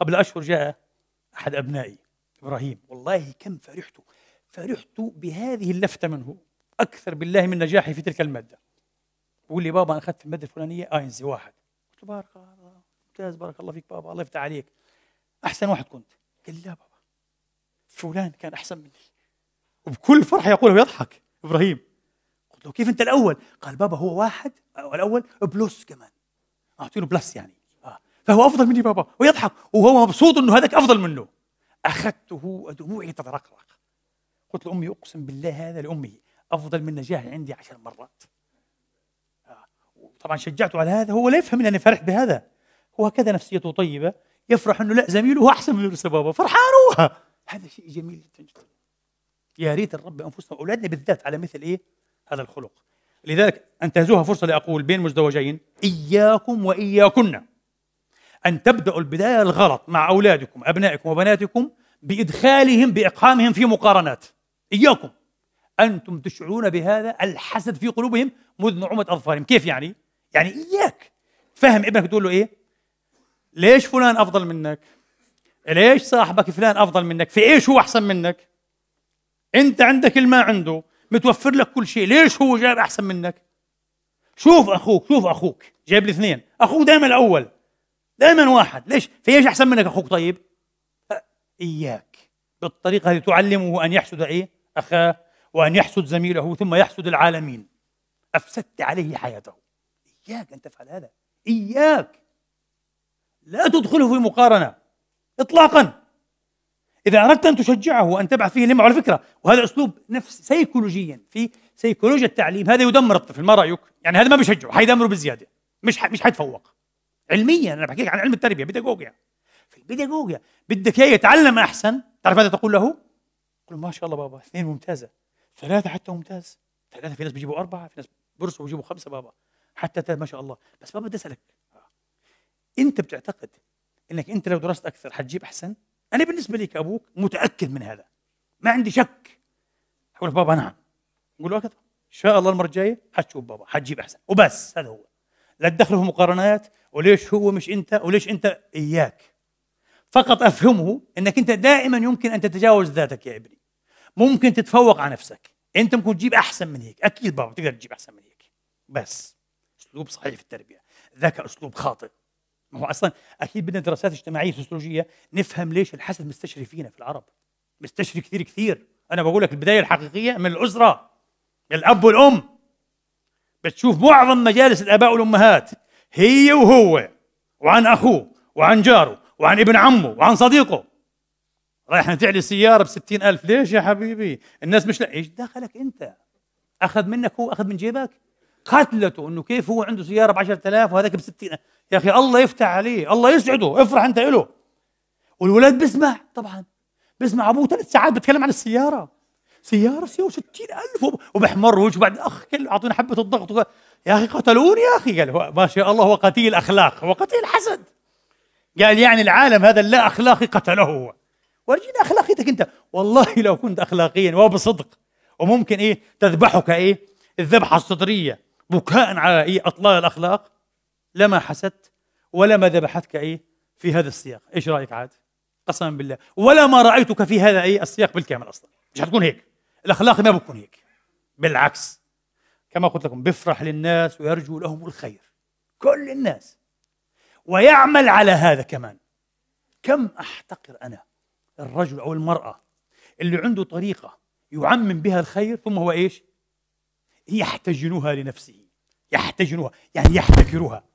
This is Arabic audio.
قبل أشهر جاء أحد أبنائي إبراهيم والله كم فرحت فرحت بهذه اللفتة منه أكثر بالله من نجاحي في تلك المادة بيقول لي بابا أنا أخذت المادة الفلانية آينزي واحد قلت له بارك الله ممتاز بارك الله فيك بابا الله يفتح عليك أحسن واحد كنت قال لي لا بابا فلان كان أحسن مني وبكل فرح يقول ويضحك إبراهيم قلت له كيف أنت الأول قال بابا هو واحد الأول بلس كمان اعطيه بلس يعني فهو افضل مني بابا ويضحك وهو مبسوط انه هذاك افضل منه اخذته ودموعي تترقرق قلت لامي اقسم بالله هذا لامي افضل من نجاحي عندي عشر مرات آه. طبعا شجعته على هذا هو لا يفهم اني فرحت بهذا هو كذا نفسيته طيبه يفرح انه لا زميله احسن من يرسل بابا فرحان هو هذا شيء جميل جدا جدا يا ريت الرب انفسنا واولادنا بالذات على مثل ايه هذا الخلق لذلك انتهزوها فرصه لاقول بين مزدوجين اياكم واياكن أن تبدأوا البداية الغلط مع أولادكم أبنائكم وبناتكم بإدخالهم بإقحامهم في مقارنات إياكم أنتم تشعرون بهذا الحسد في قلوبهم منذ نعومة أظفارهم كيف يعني؟ يعني إياك فهم ابنك تقول له إيه؟ ليش فلان أفضل منك؟ ليش صاحبك فلان أفضل منك؟ في إيش هو أحسن منك؟ أنت عندك اللي ما عنده متوفر لك كل شيء ليش هو جاب أحسن منك؟ شوف أخوك شوف أخوك جاب الاثنين أخوه دائما الأول دائما واحد ليش في ايش احسن منك اخوك طيب اياك بالطريقه هذه تعلمه ان يحسد ايه اخاه وان يحسد زميله ثم يحسد العالمين افسدت عليه حياته اياك ان تفعل هذا اياك لا تدخله في مقارنه اطلاقا اذا اردت ان تشجعه وان تبعث فيه لمعه على فكره وهذا اسلوب نفس سيكولوجيا في سيكولوجيا التعليم هذا يدمر الطفل ما رايك يعني هذا ما بيشجعه حيدمره بزياده مش ح... مش حيتفوق علميا انا بحكيك عن علم التربيه بيداغوجيا في البيداغوجيا بدك اياه يتعلم احسن تعرف ماذا تقول له؟ تقول ما شاء الله بابا اثنين ممتازه ثلاثه حتى ممتاز ثلاثه في ناس بيجيبوا اربعه في ناس برسوا بيجيبوا خمسه بابا حتى ما شاء الله بس بابا بدي اسالك انت بتعتقد انك انت لو درست اكثر حتجيب احسن؟ انا بالنسبه لي كابوك متاكد من هذا ما عندي شك اقول بابا نعم قول له هكذا ان شاء الله المره الجايه حتشوف بابا حتجيب احسن وبس هذا هو لا تدخله في مقارنات وليش هو مش انت وليش انت اياك فقط افهمه انك انت دائما يمكن ان تتجاوز ذاتك يا ابني ممكن تتفوق على نفسك انت ممكن تجيب احسن من هيك اكيد بابا تقدر تجيب احسن من هيك بس اسلوب صحيح في التربيه ذاك اسلوب خاطئ ما هو اصلا اكيد بدنا دراسات اجتماعيه سوسيولوجيه نفهم ليش الحسد مستشري فينا في العرب مستشري كثير كثير انا بقول لك البدايه الحقيقيه من الاسره الاب والام بتشوف معظم مجالس الاباء والامهات هي وهو وعن اخوه وعن جاره وعن ابن عمه وعن صديقه رايح نتعلي لي سياره ب ألف ليش يا حبيبي الناس مش لا ايش دخلك انت اخذ منك هو اخذ من جيبك قتلته انه كيف هو عنده سياره ب 10000 وهذاك ب يا اخي الله يفتح عليه الله يسعده افرح انت له والولاد بيسمع طبعا بيسمع ابوه ثلاث ساعات بتكلم عن السياره سياره سياره 60000 وبحمر وجه بعد اخ كل اعطوني حبه الضغط يا اخي قتلوني يا اخي قال هو ما شاء الله هو قتيل اخلاق هو قتيل حسد قال يعني العالم هذا اللا اخلاقي قتله هو ورجينا اخلاقيتك انت والله لو كنت اخلاقيا وبصدق وممكن ايه تذبحك ايه الذبحه الصدريه بكاء على ايه اطلال الاخلاق لما حسدت ولا ما ذبحتك ايه في هذا السياق ايش رايك عاد قسما بالله ولا ما رايتك في هذا ايه السياق بالكامل اصلا مش حتكون هيك الاخلاقي ما بكون هيك بالعكس كما قلت لكم بيفرح للناس ويرجو لهم الخير كل الناس ويعمل على هذا كمان كم احتقر انا الرجل او المراه اللي عنده طريقه يعمم بها الخير ثم هو ايش؟ يحتجنها لنفسه يحتجنها يعني يحتكرها